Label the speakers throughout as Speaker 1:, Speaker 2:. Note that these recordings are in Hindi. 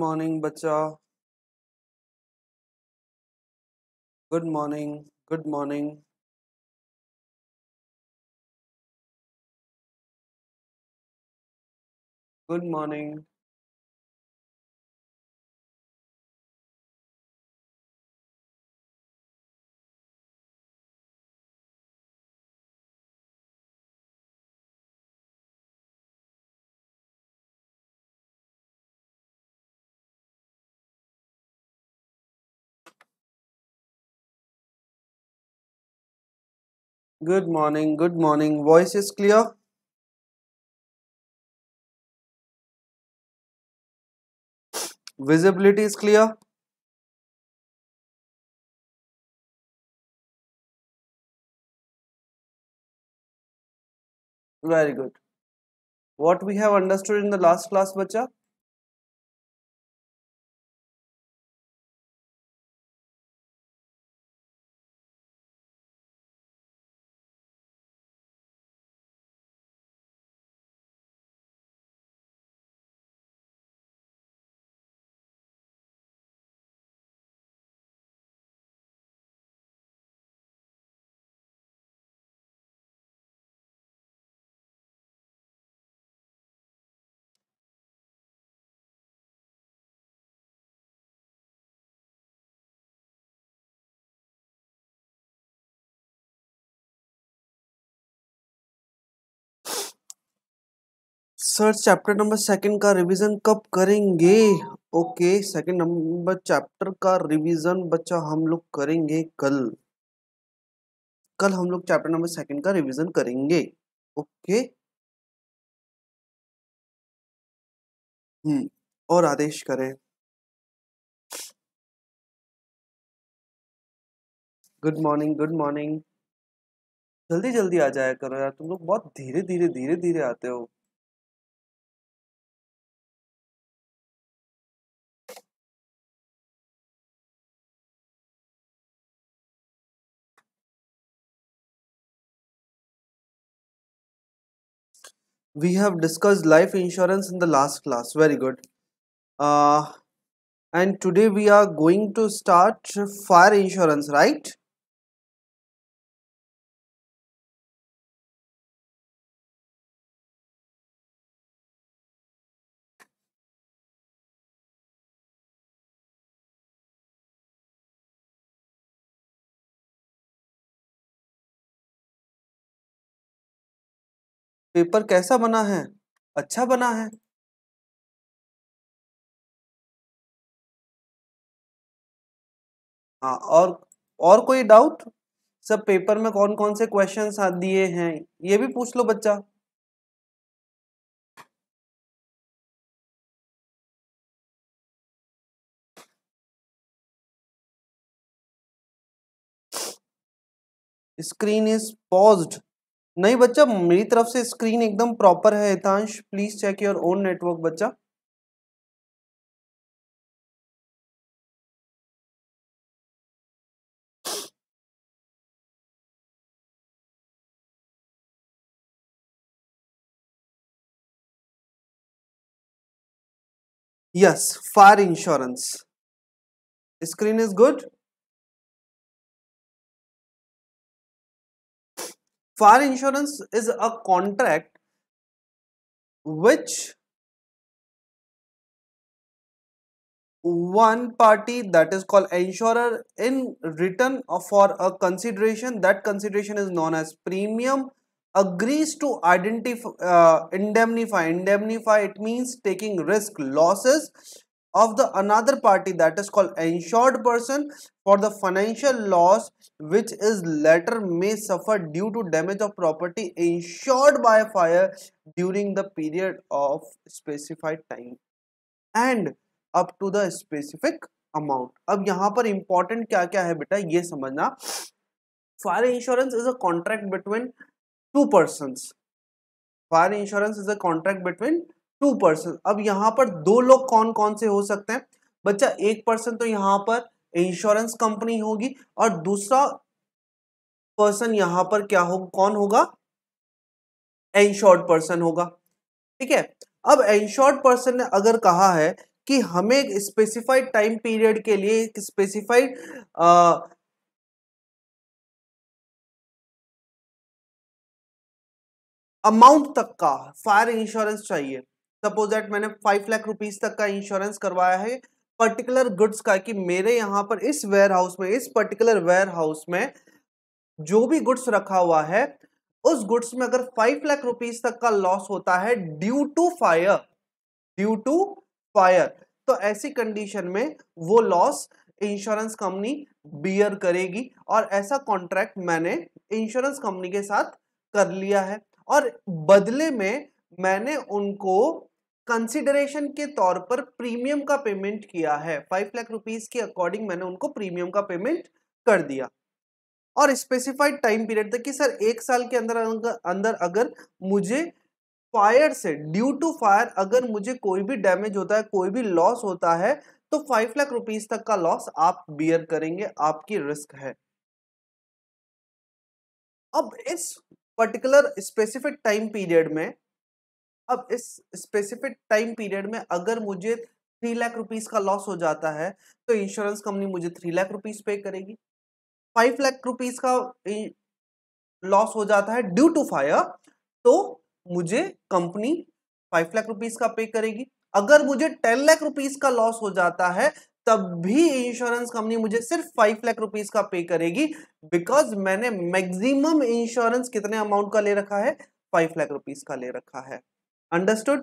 Speaker 1: मॉर्निंग बच्चा good morning good morning good morning Good morning, good morning. Voice is clear? Visibility is clear? Very good. What we have understood in the last class, bacha?
Speaker 2: Sir chapter number second का रिवीजन कब करेंगे ओके सेकंड नंबर चैप्टर का रिवीजन बच्चा हम लोग करेंगे कल कल हम लोग चैप्टर नंबर सेकंड का रिवीजन करेंगे ओके
Speaker 1: हम्म और आदेश करें गुड मॉर्निंग गुड मॉर्निंग जल्दी जल्दी आ जाया करो यार तुम लोग बहुत धीरे धीरे धीरे धीरे आते हो
Speaker 2: we have discussed life insurance in the last class very good uh, and today we are going to start fire insurance right
Speaker 1: paper कैसा बना है अच्छा बना है
Speaker 2: हाँ और और कोई डाउट सब पेपर में कौन कौन से क्वेश्चन दिए हैं ये भी पूछ लो बच्चा स्क्रीन इज पॉज्ड नहीं बच्चा मेरी तरफ से स्क्रीन एकदम प्रॉपर है Hitansh please check your own network बच्चा
Speaker 1: yes fire insurance screen is good Fire insurance is a contract which
Speaker 2: one party that is called insurer in return for a consideration that consideration is known as premium agrees to identify uh, indemnify indemnify it means taking risk losses of the another party that is called insured person for the financial loss which is later may suffer due to damage of property insured by fire during the period of specified time and up to the specific amount ab yahan par important kya kya hai beta ye samajhna fire insurance is a contract between two persons fire insurance is a contract between two person अब यहाँ पर दो लोग कौन कौन से हो सकते हैं बच्चा एक पर्सन तो यहाँ पर इंश्योरेंस कंपनी होगी और दूसरा पर्सन यहाँ पर क्या हो कौन होगा इंश्योर्ड पर्सन होगा ठीक है अब इंश्योर्ड पर्सन ने अगर कहा है कि हमें एक स्पेसिफाइड टाइम पीरियड के लिए एक स्पेसिफाइड अमाउंट तक का फायर इंश्योरेंस चाहिए सपोज दैट मैंने फाइव लाख रुपीज तक का इंश्योरेंस करवाया है पर्टिकुलर गुड्स का कि मेरे यहाँ पर इस वेयर हाउस में इस पर्टिकुलर वेयर हाउस में जो भी गुड्स रखा हुआ है उस गुड्स में अगर फाइव लाख रुपीज तक का लॉस होता है due to fire due to fire तो ऐसी कंडीशन में वो लॉस इंश्योरेंस कंपनी बियर करेगी और ऐसा कॉन्ट्रैक्ट मैंने इंश्योरेंस कंपनी के साथ कर लिया है और बदले में मैंने उनको कंसिडरेशन के तौर पर प्रीमियम का पेमेंट किया है फाइव लाख रुपीज के अकॉर्डिंग मैंने उनको प्रीमियम का पेमेंट कर दिया और स्पेसिफाइड टाइम पीरियड तक कि सर एक साल के अंदर अंदर अगर मुझे फायर से ड्यू टू फायर अगर मुझे कोई भी डैमेज होता है कोई भी लॉस होता है तो फाइव लाख रुपीज तक का लॉस आप बियर करेंगे आपकी रिस्क है अब इस पर्टिकुलर स्पेसिफिक टाइम पीरियड में अब इस स्पेसिफिक टाइम पीरियड में अगर मुझे थ्री लाख रुपीज़ का लॉस हो जाता है तो इंश्योरेंस कंपनी मुझे थ्री लाख रुपीज़ पे करेगी फाइव लाख रुपीज़ का लॉस हो जाता है ड्यू टू फायर तो मुझे कंपनी फाइव लाख रुपीज़ का पे करेगी अगर मुझे टेन लाख रुपीज़ का लॉस हो जाता है तब भी इंश्योरेंस कंपनी मुझे सिर्फ फाइव लाख रुपीज़ का पे करेगी बिकॉज मैंने मैक्सिमम इंश्योरेंस कितने अमाउंट का ले रखा है फाइव लाख रुपीज़ का ले रखा है understood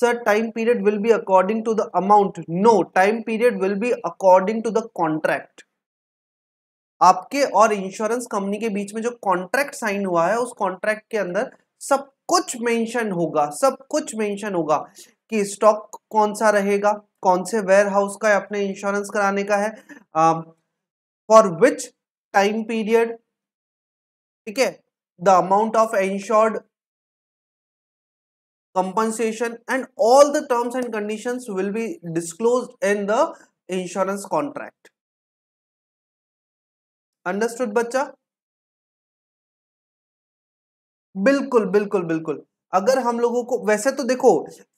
Speaker 2: sir time period will be according to the amount no time period will be according to the contract आपके और इंश्योरेंस कंपनी के बीच में जो कॉन्ट्रैक्ट साइन हुआ है उस कॉन्ट्रैक्ट के अंदर सब कुछ मेंशन होगा सब कुछ मेंशन होगा कि स्टॉक कौन सा रहेगा कौन से वेयर हाउस का अपने इंश्योरेंस कराने का है फॉर विच टाइम पीरियड ठीक है the amount of insured compensation and all the terms and conditions will be disclosed in the insurance contract understood bachcha बिल्कुल बिल्कुल बिल्कुल अगर हम लोगों को वैसे तो देखो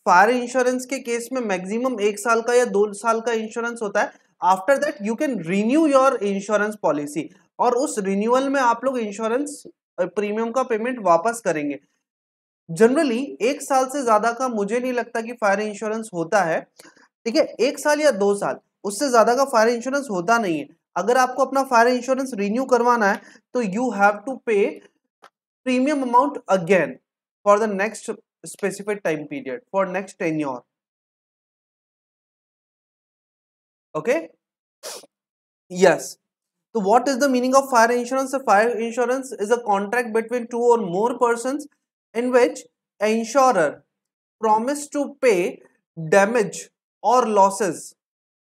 Speaker 2: फायर इंश्योरेंस के केस में मैक्सिमम एक साल का या दो साल का इंश्योरेंस होता है after that you can renew your insurance policy और उस रिन्यूअल में आप लोग इंश्योरेंस प्रीमियम का पेमेंट वापस करेंगे जनरली एक साल से ज्यादा का मुझे नहीं लगता कि फायर इंश्योरेंस होता है ठीक है एक साल या दो साल उससे ज्यादा का फायर इंश्योरेंस होता नहीं है अगर आपको अपना फायर इंश्योरेंस रिन्यू करवाना है तो you have to pay premium amount again for the next specific time period for next ten okay yes तो what is the meaning of fire insurance fire insurance is a contract between two और more person in which an insurer promised to pay damage or losses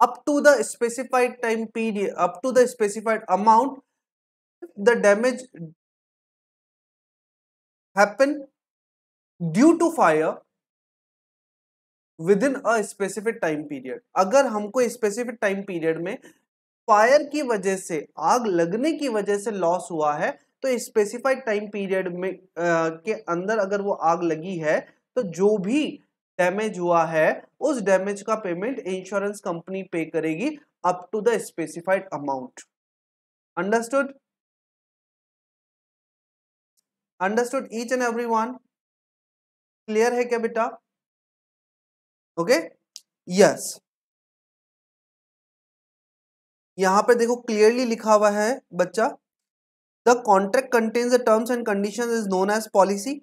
Speaker 2: up to the specified time period up to the specified amount
Speaker 1: the damage happen
Speaker 2: due to fire with in a specific time period अगर हमको स्पेसिफिक टाइम पीरियड में फायर की वजह से आग लगने की वजह से लॉस हुआ है तो स्पेसिफाइड टाइम पीरियड में आ, के अंदर अगर वो आग लगी है तो जो भी डैमेज हुआ है उस डैमेज का पेमेंट इंश्योरेंस कंपनी पे करेगी up to the specified amount understood
Speaker 1: understood each and every one clear है क्या बेटा ओके यस
Speaker 2: यहां पे देखो क्लियरली लिखा हुआ है बच्चा The contract contains the terms and conditions is known as policy.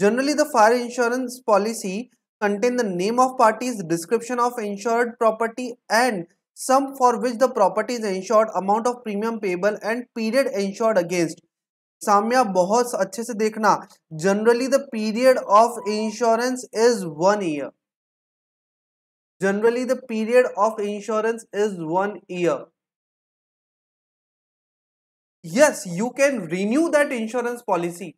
Speaker 2: Generally, the fire insurance policy contain the name of parties, description of insured property and sum for which the property is insured, amount of premium payable and period insured against. Samya, बहुत अच्छे से देखना Generally, the period of insurance is one year. Generally, the period
Speaker 1: of insurance is one year.
Speaker 2: yes you can renew that insurance policy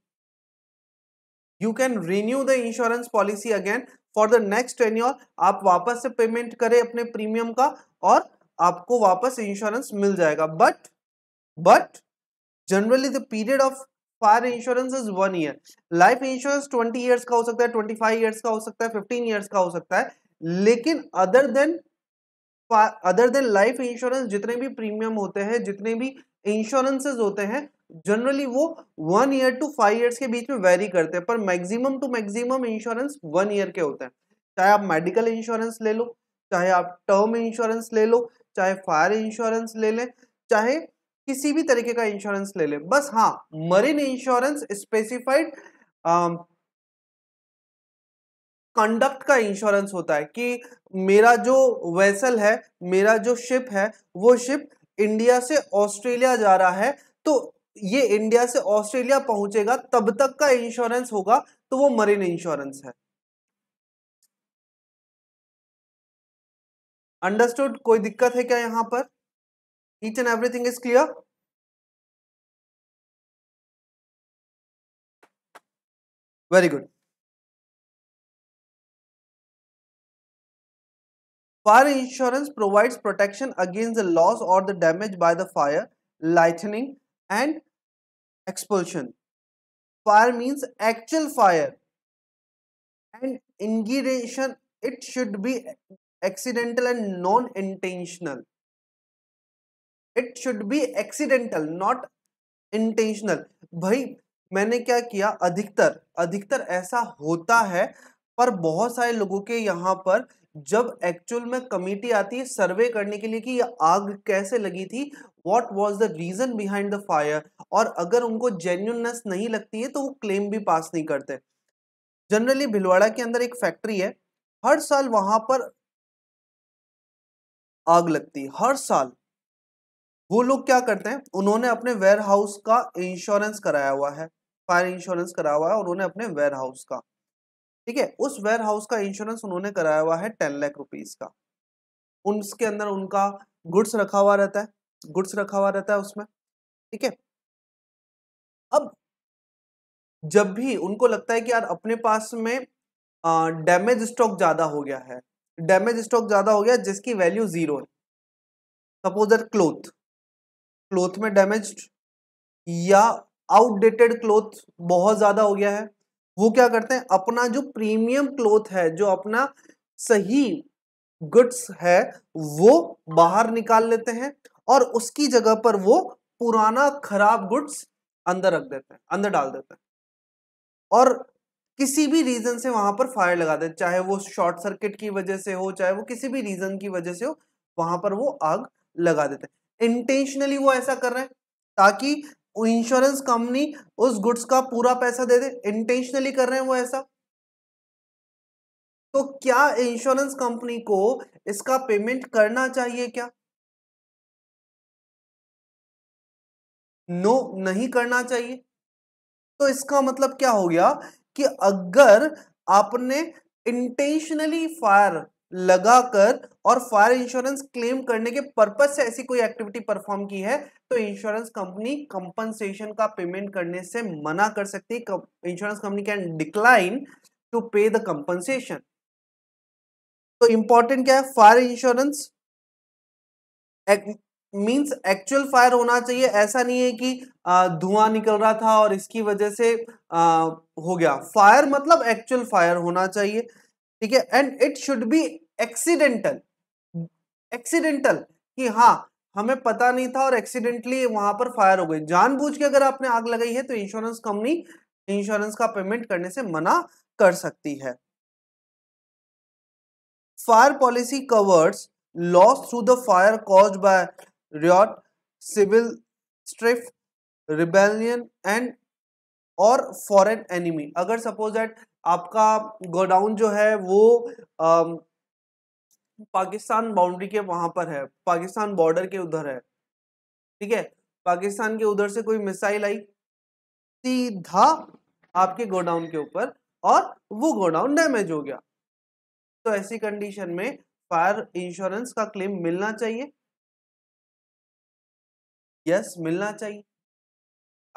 Speaker 2: you can renew the insurance policy again for the next tenure आप वापस से पेमेंट करें अपने प्रीमियम का और आपको वापस इंश्योरेंस मिल जाएगा but but generally the period of fire insurance is one year life insurance twenty years का हो सकता है ट्वेंटी फाइव ईयर्स का हो सकता है फिफ्टीन ईयर्स का हो सकता है लेकिन other than other than life insurance जितने भी प्रीमियम होते हैं जितने भी इंश्योरेंसेज होते हैं जनरली वो one year to five years के बीच में वेरी करते हैं पर maximum to maximum insurance one year के होते हैं चाहे आप मेडिकल इंश्योरेंस ले लो चाहे आप टर्म इंश्योरेंस ले लो चाहे फायर इंश्योरेंस ले लें चाहे किसी भी तरीके का इंश्योरेंस ले लें बस हाँ मरीन इंश्योरेंस स्पेसिफाइड कंडक्ट का इंश्योरेंस होता है कि मेरा जो वेसल है मेरा जो शिप है वो शिप इंडिया से ऑस्ट्रेलिया जा रहा है तो ये इंडिया से ऑस्ट्रेलिया पहुंचेगा तब तक का इंश्योरेंस होगा तो वो मरीन इंश्योरेंस है
Speaker 1: अंडरस्टूड कोई दिक्कत है क्या यहां पर each and everything is clear very good fire insurance
Speaker 2: provides protection against the loss और the damage by the fire lightning and explosion fire means actual fire and ignition it should be accidental and non intentional it should be accidental not intentional भाई मैंने क्या किया अधिकतर अधिकतर ऐसा होता है पर बहुत सारे लोगों के यहाँ पर जब एक्चुअल में कमेटी आती है सर्वे करने के लिए कि ये आग कैसे लगी थी what was the reason behind the fire और अगर उनको जेन्यूननेस नहीं लगती है तो वो क्लेम भी पास नहीं करते जनरली भिलवाड़ा के अंदर एक फैक्ट्री है हर साल वहां पर आग लगती है हर साल वो लोग क्या करते हैं उन्होंने अपने वेयर हाउस का इंश्योरेंस कराया हुआ है फायर इंश्योरेंस कराया हुआ है उन्होंने अपने वेयर हाउस का ठीक है उस वेयर हाउस का इंश्योरेंस उन्होंने कराया हुआ है टेन लाख रुपीज का उसके अंदर उनका गुड्स रखा हुआ रहता है गुड्स रखा हुआ रहता है उसमें ठीक है अब जब भी उनको लगता है कि यार अपने पास में डैमेज स्टॉक ज्यादा हो गया है डैमेज स्टॉक ज्यादा हो गया जिसकी वैल्यू जीरो है सपोज दैट क्लोथ क्लोथ में डैमेज या आउटडेटेड क्लोथ बहुत ज्यादा हो गया है वो क्या करते हैं अपना जो प्रीमियम क्लोथ है जो अपना सही गुड्स है वो बाहर निकाल लेते हैं और उसकी जगह पर वो पुराना खराब गुड्स अंदर रख देते हैं अंदर डाल देते हैं और किसी भी रीजन से वहां पर फायर लगा देते चाहे वो शॉर्ट सर्किट की वजह से हो चाहे वो किसी भी रीजन की वजह से हो वहां पर वो आग लगा देते हैं इंटेंशनली वो ऐसा कर रहे हैं ताकि इंश्योरेंस कंपनी उस गुड्स का पूरा पैसा दे दे इंटेंशनली कर रहे हैं वो ऐसा तो क्या इंश्योरेंस कंपनी को इसका पेमेंट
Speaker 1: करना चाहिए क्या नो
Speaker 2: no, नहीं करना चाहिए तो इसका मतलब क्या हो गया कि अगर आपने इंटेंशनली फायर लगाकर और फायर इंश्योरेंस क्लेम करने के पर्पज से ऐसी कोई एक्टिविटी परफॉर्म की है तो इंश्योरेंस कंपनी कंपनसेशन का पेमेंट करने से मना कर सकती है insurance company can decline to pay the compensation तो इंपॉर्टेंट क्या है fire insurance means actual fire होना चाहिए ऐसा नहीं है कि धुआं निकल रहा था और इसकी वजह से आ, हो गया फायर मतलब एक्चुअल फायर होना चाहिए ठीक है and it should be accidental accidental कि हाँ हमें पता नहीं था और एक्सीडेंटली वहां पर फायर हो गई जानबूझ के अगर आपने आग लगाई है तो इंश्योरेंस कंपनी इंश्योरेंस का पेमेंट करने से मना कर सकती है fire policy covers loss through the fire cause by riot civil strife rebellion and और फॉरेन एनिमी अगर सपोज दैट आपका गोडाउन जो है वो पाकिस्तान बाउंड्री के वहां पर है पाकिस्तान बॉर्डर के उधर है ठीक है पाकिस्तान के उधर से कोई मिसाइल आई सीधा आपके गोडाउन के ऊपर और वो गोडाउन डैमेज हो गया तो ऐसी कंडीशन में फायर इंश्योरेंस का क्लेम मिलना चाहिए यस मिलना चाहिए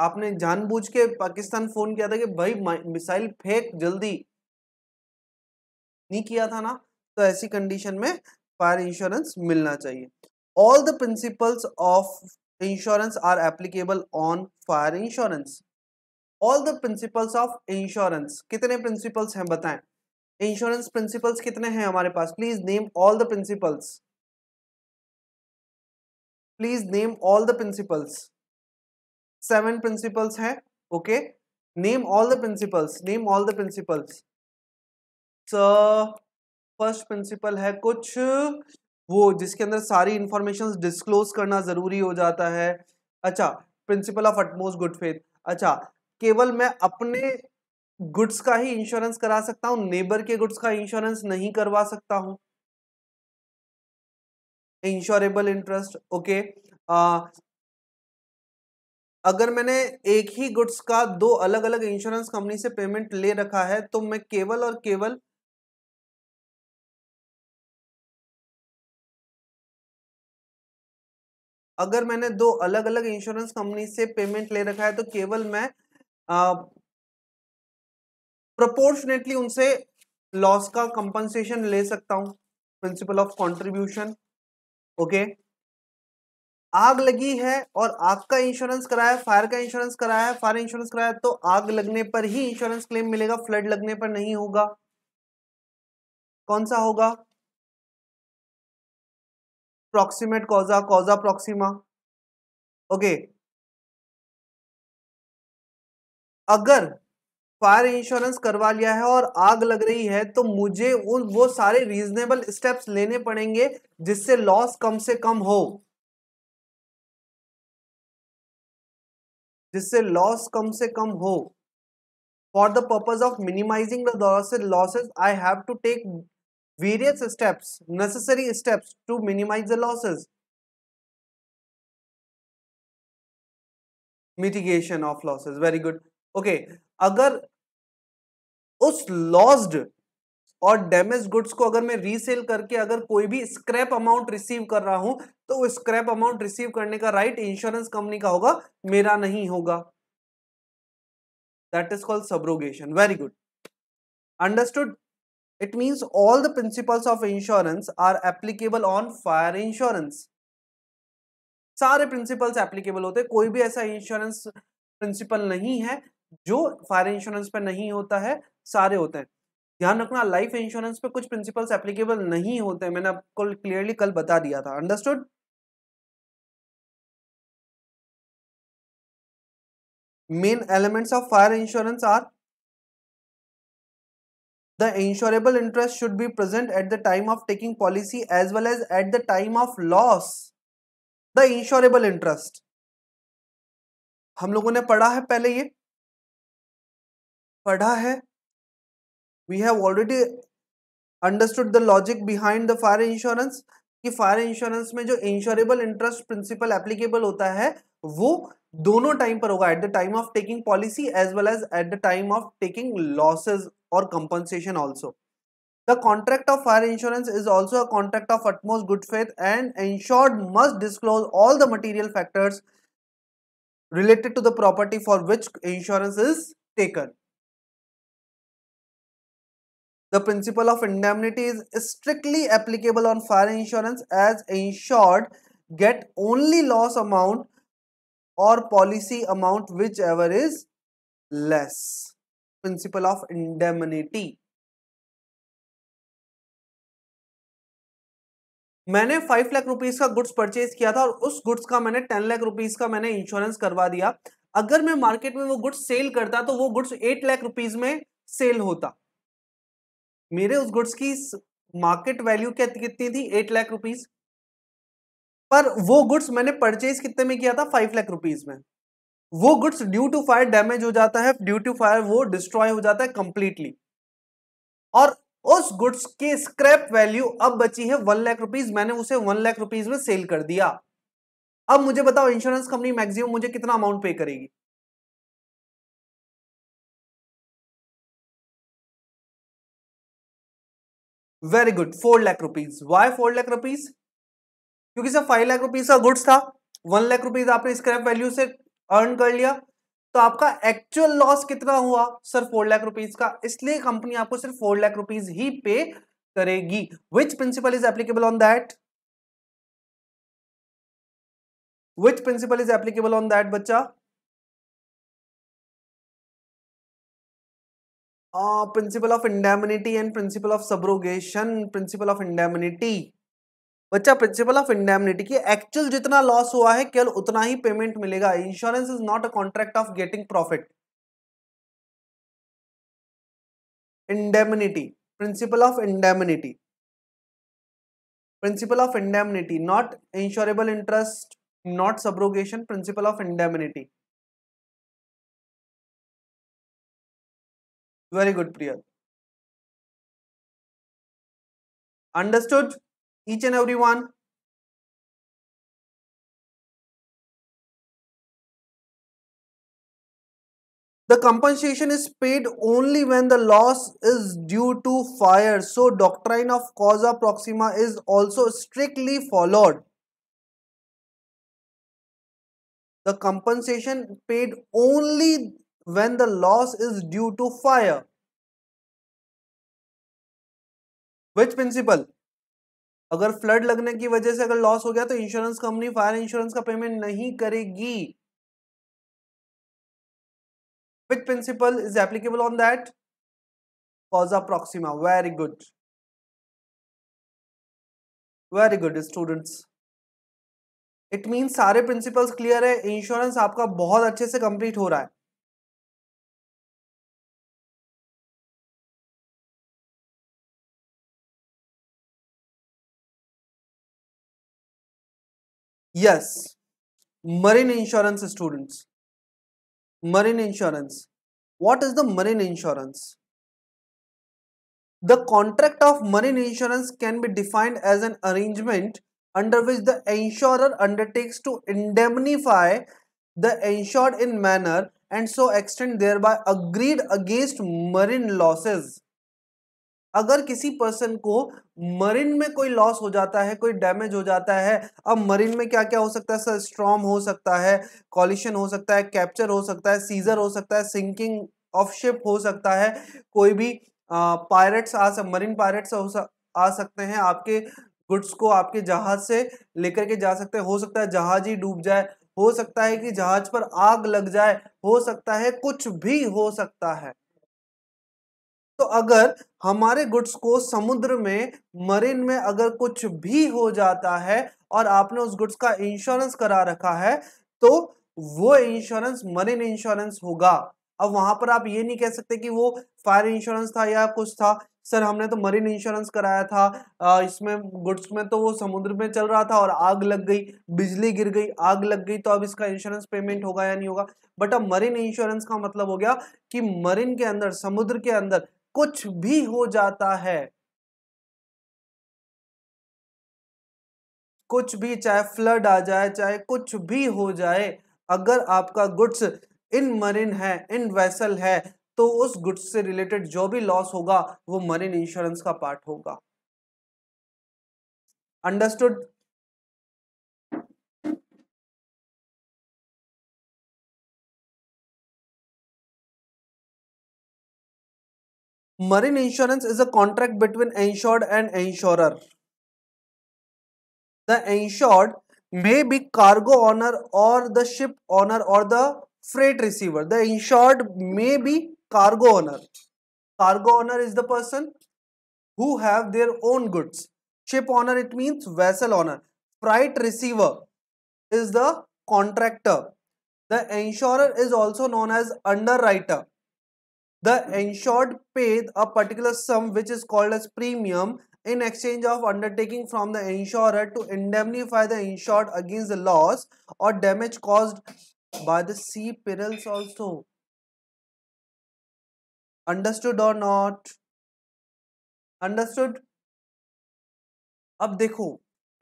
Speaker 2: आपने जानबूझ के पाकिस्तान फोन किया था कि भाई मिसाइल फेंक जल्दी नहीं किया था ना तो ऐसी कंडीशन में फायर इंश्योरेंस मिलना चाहिए all the principles of insurance are applicable on fire insurance all the principles of insurance कितने प्रिंसिपल्स हैं बताएं इंश्योरेंस प्रिंसिपल्स कितने हैं हमारे पास please name all the principles please name all the principles seven principles हैं okay name all the principles name all the principles sir first principle है कुछ वो जिसके अंदर सारी इंफॉर्मेशन डिस्क्लोज करना जरूरी हो जाता है अच्छा principle of utmost good faith अच्छा केवल मैं अपने गुड्स का ही इंश्योरेंस करा सकता हूँ नेबर के गुड्स का इंश्योरेंस नहीं करवा सकता हूँ इंश्योरेबल इंटरेस्ट ओके अगर मैंने एक ही गुड्स का दो अलग अलग इंश्योरेंस कंपनी से पेमेंट ले रखा है तो मैं केवल और केवल
Speaker 1: अगर मैंने दो अलग अलग इंश्योरेंस कंपनी से पेमेंट
Speaker 2: ले रखा है तो केवल मैं प्रोपोर्शनेटली उनसे लॉस का कंपनसेशन ले सकता हूं प्रिंसिपल ऑफ कंट्रीब्यूशन ओके आग लगी है और आग का इंश्योरेंस कराया फायर का इंश्योरेंस कराया फायर इंश्योरेंस कराया तो आग लगने पर ही इंश्योरेंस क्लेम मिलेगा फ्लड लगने पर नहीं होगा कौन सा होगा
Speaker 1: proximate causa causa proxima okay
Speaker 2: अगर फायर इंश्योरेंस करवा लिया है और आग लग रही है तो मुझे उन वो सारे रीजनेबल स्टेप्स लेने पड़ेंगे जिससे लॉस कम से कम हो जिससे लॉस कम से कम हो for the purpose of minimising the losses I have to take various steps, necessary steps to
Speaker 1: minimize the losses.
Speaker 2: Mitigation of losses, very good. Okay, अगर उस lost और डैमेज गुड्स को अगर मैं रीसेल करके अगर कोई भी स्क्रैप अमाउंट रिसीव कर रहा हूं तो वो स्क्रैप अमाउंट रिसीव करने का राइट इंश्योरेंस कंपनी का होगा मेरा नहीं होगा that is called subrogation very good understood it means all the principles of insurance are applicable on fire insurance सारे principles applicable होते हैं कोई भी ऐसा insurance principle नहीं है जो fire insurance पे नहीं होता है सारे होते हैं ध्यान रखना लाइफ इंश्योरेंस पे कुछ प्रिंसिपल्स एप्लीकेबल नहीं होते मैंने आपको क्लियरली कल बता
Speaker 1: दिया था understood
Speaker 2: main elements of fire insurance are the insurable interest should be present at the time of taking policy as well as at the time of loss the insurable interest हम लोगों ने पढ़ा है पहले ये पढ़ा है we have already understood the logic behind the fire insurance कि फायर इंश्योरेंस में जो इंश्योरेबल इंटरेस्ट प्रिंसिपल एप्लीकेबल होता है वो दोनों time पर होगा at the time of taking policy as well as at the time of taking losses और compensation also The contract of fire insurance is also a contract of utmost good faith and insured must disclose all the material factors related to the property for which insurance is taken. The principle of indemnity is strictly applicable on fire insurance as insured get only loss amount policy amount whichever is less principle of indemnity मैंने फाइव लाख रुपीज का गुड्स परचेज किया था और उस गुड्स का मैंने टेन लाख रुपीज का मैंने इंश्योरेंस करवा दिया अगर मैं मार्केट में वो गुड्स सेल करता तो वो गुड्स एट लाख रुपीज में सेल होता मेरे उस गुड्स की मार्केट वैल्यू क्या कितनी थी एट लाख रुपीज पर वो गुड्स मैंने परचेज कितने में किया था फाइव लाख रुपीज में वो goods due to fire damage हो जाता है ड्यू टू फायर वो डिस्ट्रॉय हो जाता है कंप्लीटली और उस गुड्स के स्क्रैप वैल्यू अब बची है वन लाख रुपीज मैंने उसे वन लाख रुपीज में सेल कर दिया अब मुझे बताओ इंश्योरेंस कंपनी मैक्सिमम मुझे कितना अमाउंट पे करेगी very good four lakh rupees why four lakh rupees क्योंकि सर फाइव लाख रुपीज का गुड्स था वन लाख रुपीज आपने स्क्रैप वैल्यू से अर्न कर लिया तो आपका एक्चुअल लॉस कितना हुआ सर फोर लाख रुपीज का इसलिए कंपनी आपको सिर्फ फोर लाख रुपीज ही पे करेगी which principle is applicable on that which principle is applicable on that बच्चा principle of indemnity and principle of subrogation principle of indemnity बच्चा प्रिंसिपल ऑफ इंडेमनिटी की एक्चुअल जितना लॉस हुआ है केवल उतना ही पेमेंट मिलेगा insurance is not a contract of getting profit indemnity principle of indemnity principle of indemnity not insurable interest not subrogation principle of indemnity
Speaker 1: very good prior understood each and every one
Speaker 2: the compensation is paid only when the loss is due to fire so doctrine of causa proxima is also strictly followed the compensation
Speaker 1: paid only when the loss is due to fire
Speaker 2: which principle अगर फ्लड लगने की वजह से अगर लॉस हो गया तो इंश्योरेंस कंपनी फायर इंश्योरेंस का पेमेंट नहीं करेगी which principle is applicable on that causa proxima very good very good students it mean सारे प्रिंसिपल्स क्लियर है इंश्योरेंस आपका बहुत अच्छे
Speaker 1: से कंप्लीट हो रहा है
Speaker 2: Yes, marine insurance students. Marine insurance. What is the marine insurance? The contract of marine insurance can be defined as an arrangement under which the insurer undertakes to indemnify the insured in manner and so extend thereby agreed against marine losses अगर किसी पर्सन को मरीन में कोई लॉस हो जाता है कोई डैमेज हो जाता है अब मरीन में क्या क्या हो सकता है सर स्ट्रॉम हो सकता है कॉलिशन हो सकता है कैप्चर हो सकता है सीजर हो सकता है सिंकिंग ऑफ शिप हो सकता है कोई भी पायरेट्स आ सक मरीन पायरेट्स आ सकते हैं आपके गुड्स को आपके जहाज से लेकर के जा सकते हैं हो सकता है जहाज ही डूब जाए हो सकता है कि जहाज पर आग लग जाए हो सकता है कुछ भी हो सकता है तो अगर हमारे गुड्स को समुद्र में मरीन में अगर कुछ भी हो जाता है और आपने उस गुड्स का इंश्योरेंस करा रखा है तो वो इंश्योरेंस मरीन इंश्योरेंस होगा अब वहां पर आप ये नहीं कह सकते कि वो फायर इंश्योरेंस था या कुछ था सर हमने तो मरीन इंश्योरेंस कराया था इसमें गुड्स में तो वो समुद्र में चल रहा था और आग लग गई बिजली गिर गई आग लग गई तो अब इसका इंश्योरेंस पेमेंट होगा या नहीं होगा बट अब मरीन इंश्योरेंस का मतलब हो गया कि मरीन के अंदर समुद्र के अंदर कुछ भी हो जाता है कुछ भी चाहे फ्लड आ जाए चाहे कुछ भी हो जाए अगर आपका गुड्स इन मरीन है इन वेसल है तो उस गुड्स से रिलेटेड जो भी लॉस होगा वो मरीन इंश्योरेंस का पार्ट होगा understood Marine insurance is a contract between insured and insurer. The insured may be cargo owner or the ship owner or the freight receiver. The insured may be cargo owner. Cargo owner is the person who have their own goods. Ship owner it means vessel owner. Freight receiver is the contractor. The insurer is also known as underwriter. the insured paid a particular sum which is called as premium in exchange of undertaking from the insurer to indemnify the insured against the loss or damage caused by the sea perils also understood or not understood अब देखो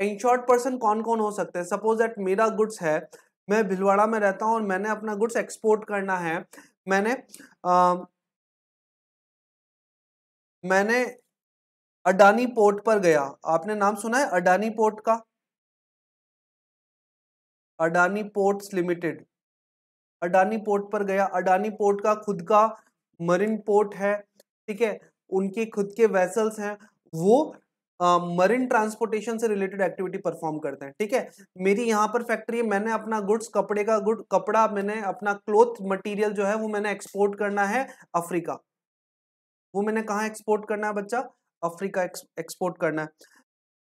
Speaker 2: इंश्योर्ड पर्सन कौन कौन हो सकते हैं सपोज दैट मेरा गुड्स है मैं भिलवाड़ा में रहता हूँ और मैंने अपना गुड्स एक्सपोर्ट करना है मैंने आ, मैंने अडानी पोर्ट पर गया आपने नाम सुना है अडानी पोर्ट का Adani ports limited Adani port पर गया अडानी पोर्ट का खुद का मरीन पोर्ट है ठीक है उनके खुद के वेसल्स हैं वो मरीन ट्रांसपोर्टेशन से रिलेटेड एक्टिविटी परफॉर्म करते हैं ठीक है मेरी यहाँ पर फैक्ट्री है मैंने अपना गुड्स कपड़े का गुड कपड़ा मैंने अपना क्लोथ मटेरियल जो है वो मैंने एक्सपोर्ट करना है अफ्रीका वो मैंने कहा एक्सपोर्ट करना है बच्चा अफ्रीका एक्सपोर्ट करना है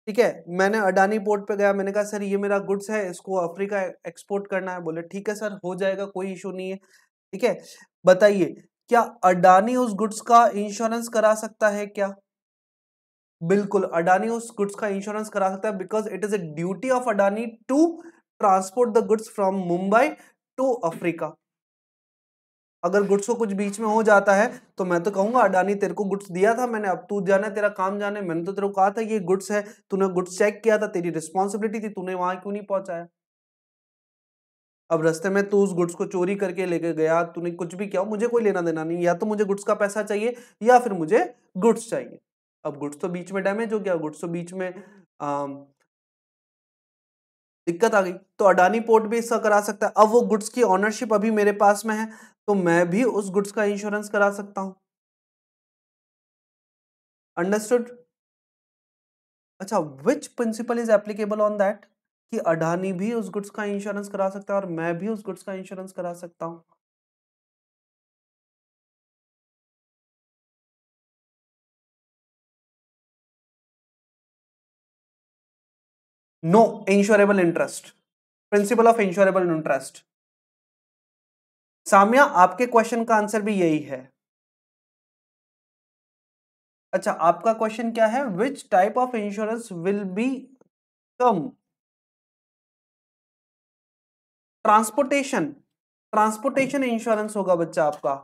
Speaker 2: ठीक है मैंने अडानी पोर्ट पे गया मैंने कहा सर ये मेरा गुड्स है इसको अफ्रीका एक्सपोर्ट करना है बोले ठीक है सर हो जाएगा कोई इशू नहीं है ठीक है बताइए क्या अडानी उस गुड्स का इंश्योरेंस करा सकता है क्या बिल्कुल अडानी उस गुड्स का इंश्योरेंस करा सकता है because it is a duty of Adani to transport the goods from Mumbai to Africa अगर गुड्स को कुछ बीच में हो जाता है तो मैं तो कहूंगा अडानी तेरे को गुड्स दिया था मैंने अब तू जाने तेरा काम जाने मैंने तो तेरे को कहा था ये गुड्स है तूने गुड्स चेक किया था तेरी रिस्पॉन्सिबिलिटी थी तूने वहां क्यों नहीं पहुंचाया अब रस्ते में तू उस गुड्स को चोरी करके लेके गया तूने कुछ भी किया मुझे कोई लेना देना नहीं या तो मुझे गुड्स का पैसा चाहिए या फिर मुझे गुड्स चाहिए अब गुड्स तो बीच में डैमेज हो गया गुड्स तो बीच में आ, दिक्कत आ गई तो अडानी पोर्ट भी इसका करा सकता है अब वो गुड्स की ऑनरशिप अभी मेरे पास में है तो मैं भी उस गुड्स का इंश्योरेंस करा सकता हूं अंडरस्टूड अच्छा which principle is applicable on that कि अडानी भी उस गुड्स का इंश्योरेंस करा सकता है और मैं भी उस गुड्स का इंश्योरेंस करा सकता हूं
Speaker 1: no insurable interest principle of insurable interest
Speaker 2: Samya आपके क्वेश्चन का आंसर भी यही है अच्छा आपका क्वेश्चन क्या है which type of insurance will be come
Speaker 1: transportation transportation
Speaker 2: insurance होगा बच्चा आपका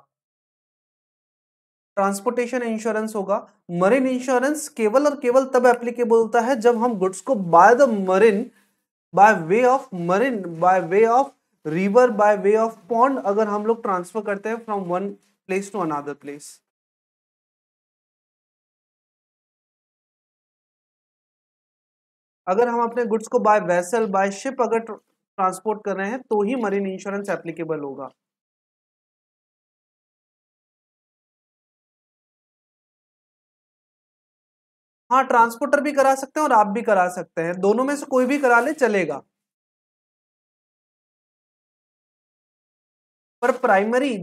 Speaker 2: ट्रांसपोर्टेशन इंश्योरेंस होगा मरीन इंश्योरेंस केवल और केवल तब एप्लीकेबल होता है जब हम गुड्स को by the marine by way of marine by way of river by way of pond अगर हम लोग ट्रांसफर करते हैं from one place to another place
Speaker 1: अगर हम अपने गुड्स को बाय वेसल बाय शिप अगर ट्रांसपोर्ट कर रहे हैं तो ही मरीन इंश्योरेंस एप्लीकेबल होगा हाँ ट्रांसपोर्टर भी करा सकते हैं और आप भी करा सकते हैं दोनों में से कोई भी करा ले चलेगा
Speaker 2: पर प्राइमरी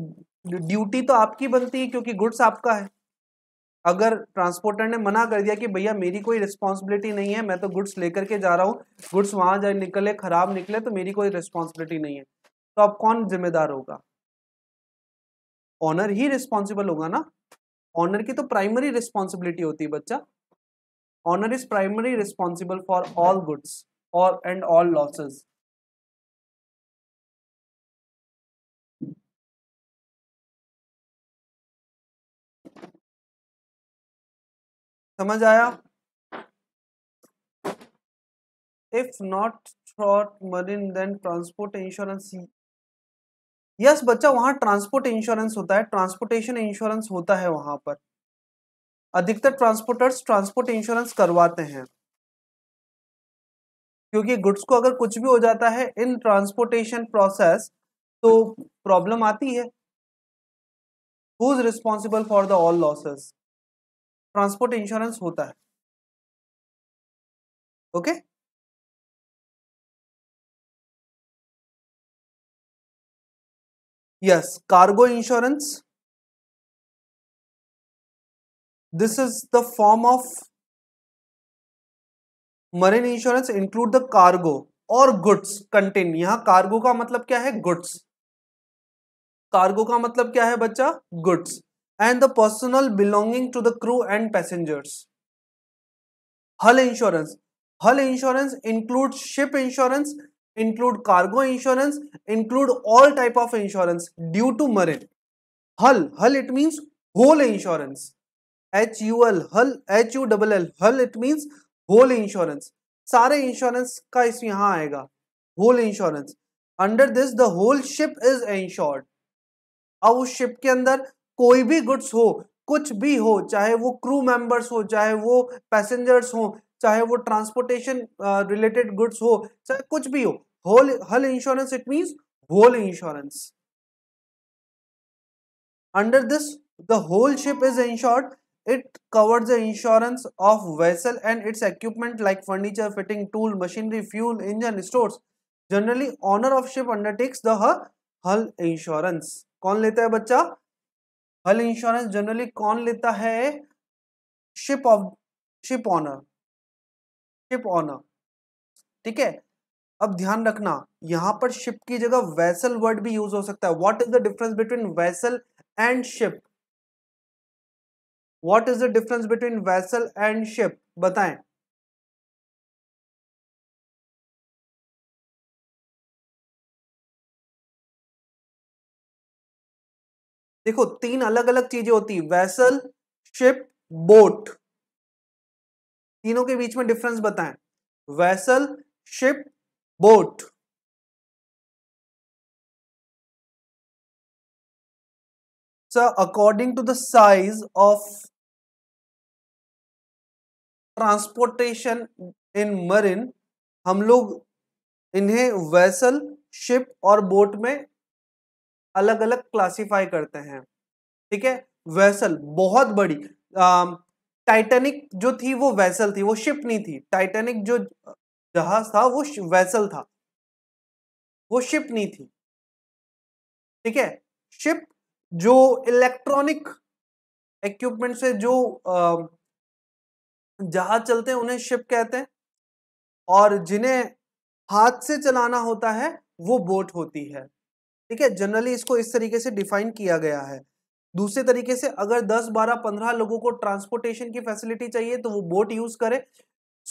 Speaker 2: ड्यूटी तो आपकी बनती है क्योंकि गुड्स आपका है अगर ट्रांसपोर्टर ने मना कर दिया कि भैया मेरी कोई रिस्पॉन्सिबिलिटी नहीं है मैं तो गुड्स लेकर के जा रहा हूँ गुड्स वहां जाए निकले खराब निकले तो मेरी कोई रिस्पॉन्सिबिलिटी नहीं है तो अब कौन जिम्मेदार होगा ऑनर ही रिस्पॉन्सिबल होगा ना ऑनर की तो प्राइमरी रिस्पॉन्सिबिलिटी होती है बच्चा owner is primary responsible for all goods
Speaker 1: और एंड ऑल लॉसेज समझ आया if
Speaker 2: not through marine then transport insurance yes बच्चा वहां ट्रांसपोर्ट इंश्योरेंस होता है ट्रांसपोर्टेशन इंश्योरेंस होता है वहां पर अधिकतर ट्रांसपोर्टर्स ट्रांसपोर्ट इंश्योरेंस करवाते हैं क्योंकि गुड्स को अगर कुछ भी हो जाता है इन ट्रांसपोर्टेशन प्रोसेस तो प्रॉब्लम आती है who is responsible for the all losses
Speaker 1: transport insurance होता है okay yes cargo insurance this
Speaker 2: is the form of marine insurance include the cargo और गुड्स कंटेन यहां कार्गो का मतलब क्या है गुड्स कार्गो का मतलब क्या है बच्चा goods and the personnel belonging to the crew and passengers. Hull insurance. Hull insurance includes ship insurance, include cargo insurance, include all type of insurance due to marine. Hull, hull it means whole insurance. H-U-L, hull, H-U-L-L, hull it means whole insurance. सारे insurance का इस यहाँ आएगा whole insurance. Under this the whole ship is insured. अब उस शिप के अंदर कोई भी गुड्स हो कुछ भी हो चाहे वो क्रू मेंबर्स हो चाहे वो पैसेंजर्स हो चाहे वो ट्रांसपोर्टेशन रिलेटेड गुड्स हो चाहे कुछ भी हो hull hull insurance it means hull insurance under this the whole ship is insured it covers the insurance of vessel and its equipment like furniture fitting tool machinery fuel engine store generally owner of ship undertakes the hull insurance कौन लेता है बच्चा हल इंश्योरेंस जनरली कौन लेता है ship of ship owner ship owner ठीक है अब ध्यान रखना यहां पर शिप की जगह वैसल वर्ड भी यूज हो सकता है what is the difference between vessel and ship what is the difference
Speaker 1: between vessel and ship बताएं
Speaker 2: देखो तीन अलग अलग चीजें होती है वैसल शिप बोट तीनों के बीच में डिफरेंस बताएं vessel
Speaker 1: ship boat sir according to the size of
Speaker 2: transportation in marine हम लोग इन्हें वैसल शिप और बोट में अलग अलग क्लासीफाई करते हैं ठीक है वैसल बहुत बड़ी टाइटेनिक जो थी वो वैसल थी वो शिप नहीं थी टाइटेनिक जो जहाज था वो वैसल था वो शिप नहीं थी ठीक है शिप जो इलेक्ट्रॉनिक इक्विपमेंट से जो जहाज चलते हैं उन्हें शिप कहते हैं और जिन्हें हाथ से चलाना होता है वो बोट होती है ठीक है जनरली इसको इस तरीके से डिफाइन किया गया है दूसरे तरीके से अगर 10, 12, 15 लोगों को ट्रांसपोर्टेशन की फैसिलिटी चाहिए तो वो बोट यूज करे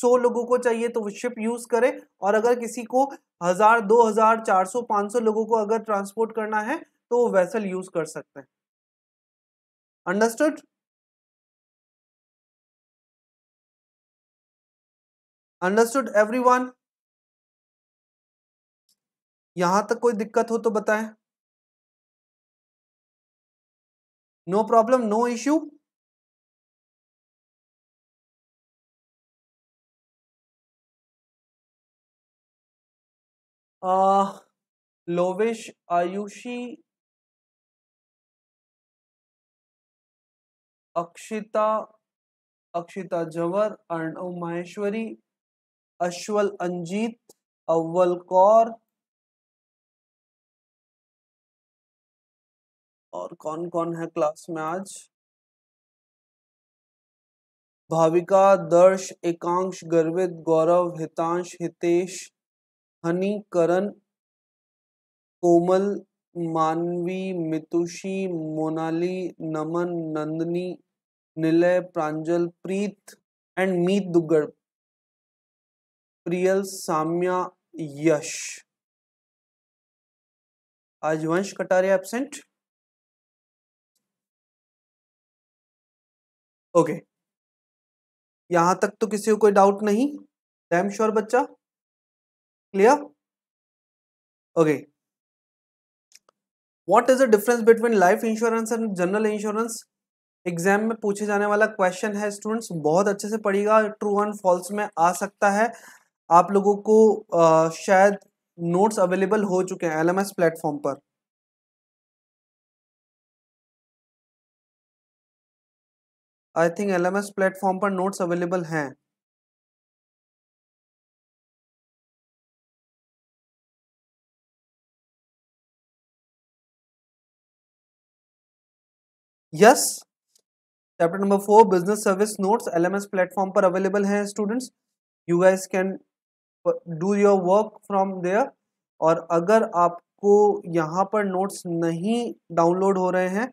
Speaker 2: 100 लोगों को चाहिए तो वो शिप यूज करे और अगर किसी को हजार दो हजार चार सौ पांच सौ लोगों को अगर ट्रांसपोर्ट करना है तो वो वैसल यूज कर सकते हैं अंडरस्टूड
Speaker 1: अंडरस्टूड एवरीवन यहां तक कोई दिक्कत हो तो बताएं no problem no issue Lovesh Ayushi Akshita Akshita Jawar Arnav Maheshwari Ashwal Anjeet Awwal Kaur
Speaker 2: और कौन कौन है क्लास में आज भाविका दर्श एकांश गर्वित गौरव हितांश हितेश हनी करण कोमल मानवी मितुषी मोनाली नमन नंदनी निलय प्रांजल प्रीत एंड मीत दुग्गड़ प्रियल साम्या
Speaker 1: यश आज वंश कटारे एबसेंट ओके यहां तक तो किसी को कोई डाउट नहीं डैम श्योर बच्चा
Speaker 2: clear okay what is the difference between life insurance and general insurance exam में पूछे जाने वाला क्वेश्चन है स्टूडेंट्स बहुत अच्छे से पढ़िएगा ट्रू एंड फॉल्स में आ सकता है आप लोगों को आ, शायद नोट्स अवेलेबल हो चुके हैं एलएमएस प्लेटफॉर्म पर
Speaker 1: I think L M S platform पर नोट्स अवेलेबल हैं
Speaker 2: yes chapter number four business service notes L M S platform पर अवेलेबल हैं students you guys can do your work from there और अगर आपको यहाँ पर नोट्स नहीं डाउनलोड हो रहे हैं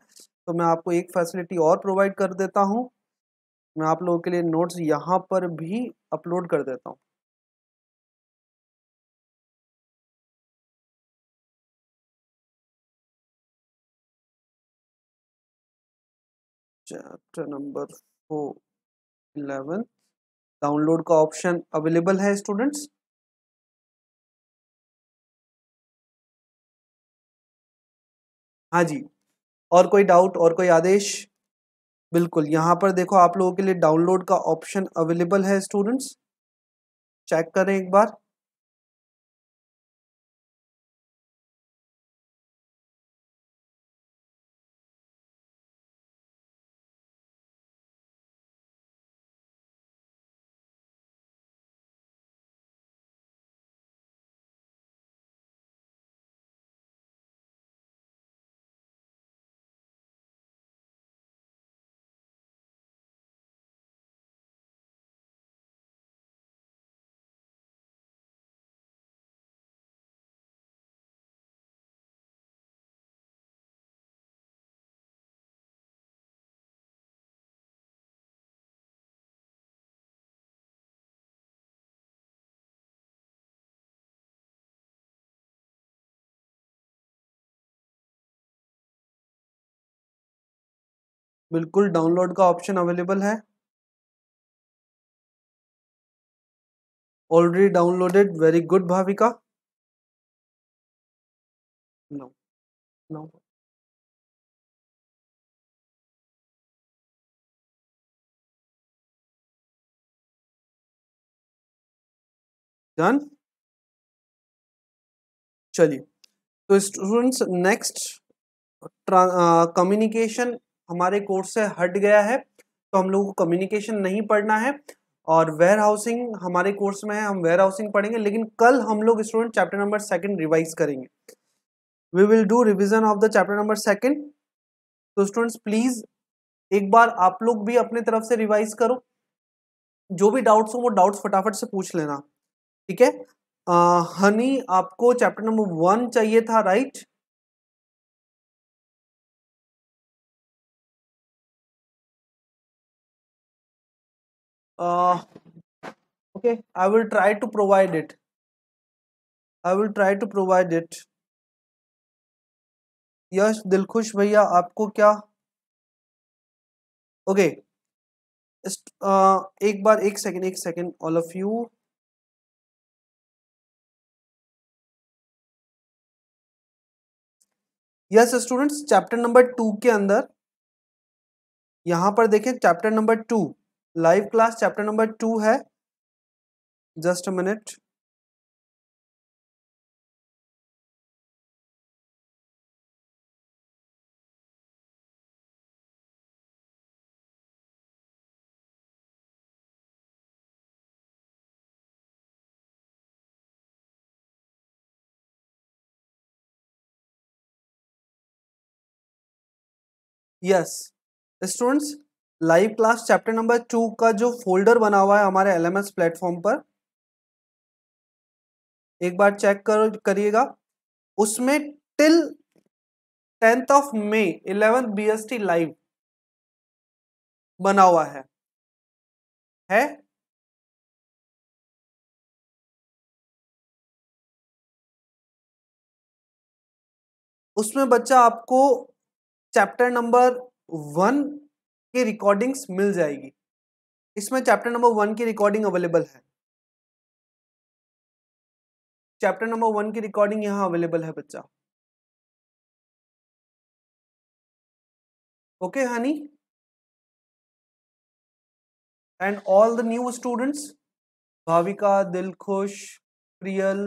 Speaker 2: तो मैं आपको एक फैसिलिटी और प्रोवाइड कर देता हूँ मैं आप लोगों के लिए नोट्स यहाँ पर भी अपलोड कर देता हूँ
Speaker 1: chapter number four eleven download का ऑप्शन अवेलेबल है स्टूडेंट्स
Speaker 2: हाँ जी और कोई डाउट और कोई आदेश बिल्कुल यहाँ पर देखो आप लोगों के लिए डाउनलोड का ऑप्शन अवेलेबल है स्टूडेंट्स चेक करें एक बार
Speaker 1: बिल्कुल डाउनलोड का ऑप्शन अवेलेबल है already downloaded very good Bhavika no no done
Speaker 2: चलिए तो स्टूडेंट्स नेक्स्ट कम्युनिकेशन हमारे कोर्स से हट गया है तो हम लोगों को कम्युनिकेशन नहीं पढ़ना है और वेयर हाउसिंग हमारे कोर्स में है हम वेयर हाउसिंग पढ़ेंगे लेकिन कल हम लोग student chapter number second revise करेंगे we will do revision of the chapter number second तो स्टूडेंट्स प्लीज एक बार आप लोग भी अपने तरफ से रिवाइज करो जो भी डाउट्स हो वो डाउट्स फटाफट से पूछ लेना ठीक है हनी uh, आपको चैप्टर नंबर वन चाहिए था right right?
Speaker 1: uh, okay i will try to provide it i will try to provide it Yash Dilkhush भैया आपको क्या ओके okay. uh, एक बार एक सेकंड एक second all of you yes students
Speaker 2: chapter number two के अंदर यहां पर देखें chapter number two live class chapter number two है just a minute yes students live class chapter number two का जो फोल्डर बना हुआ है हमारे एल एम एस प्लेटफॉर्म पर एक बार चेक कर करिएगा उसमें till tenth of May eleventh B S T live बना हुआ है
Speaker 1: है उसमें बच्चा आपको
Speaker 2: चैप्टर नंबर वन की रिकॉर्डिंग्स मिल जाएगी इसमें चैप्टर नंबर वन की रिकॉर्डिंग अवेलेबल है
Speaker 1: चैप्टर नंबर वन की रिकॉर्डिंग यहाँ अवेलेबल है बच्चा okay Honey
Speaker 2: and all the new students Bhavika Dilkhush Priyal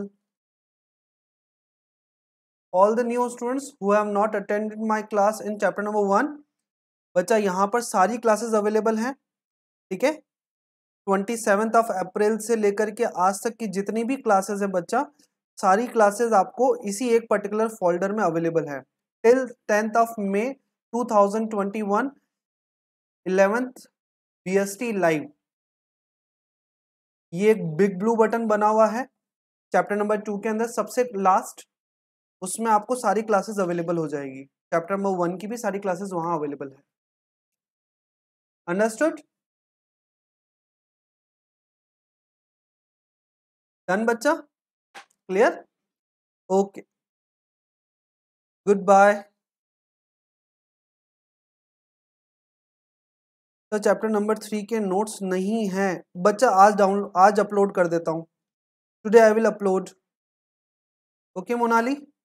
Speaker 2: all the new students who have not attended my class in chapter number one बच्चा यहाँ पर सारी क्लासेस अवेलेबल हैं ठीक है ट्वेंटी सेवेंथ ऑफ अप्रैल से लेकर के आज तक की जितनी भी क्लासेस है बच्चा सारी क्लासेस आपको इसी एक पर्टिकुलर फोल्डर में अवेलेबल है till tenth of May B S T live ये एक बिग ब्लू बटन बना हुआ है चैप्टर नंबर टू के अंदर सबसे लास्ट उसमें आपको सारी क्लासेस अवेलेबल हो जाएगी चैप्टर नंबर वन की भी सारी क्लासेस वहाँ अवेलेबल है अंडरस्टूड
Speaker 1: डन बच्चा क्लियर ओके गुड बाय तो चैप्टर नंबर थ्री के नोट्स नहीं हैं बच्चा आज डाउनलोड आज अपलोड कर देता हूँ today I will upload okay मोनाली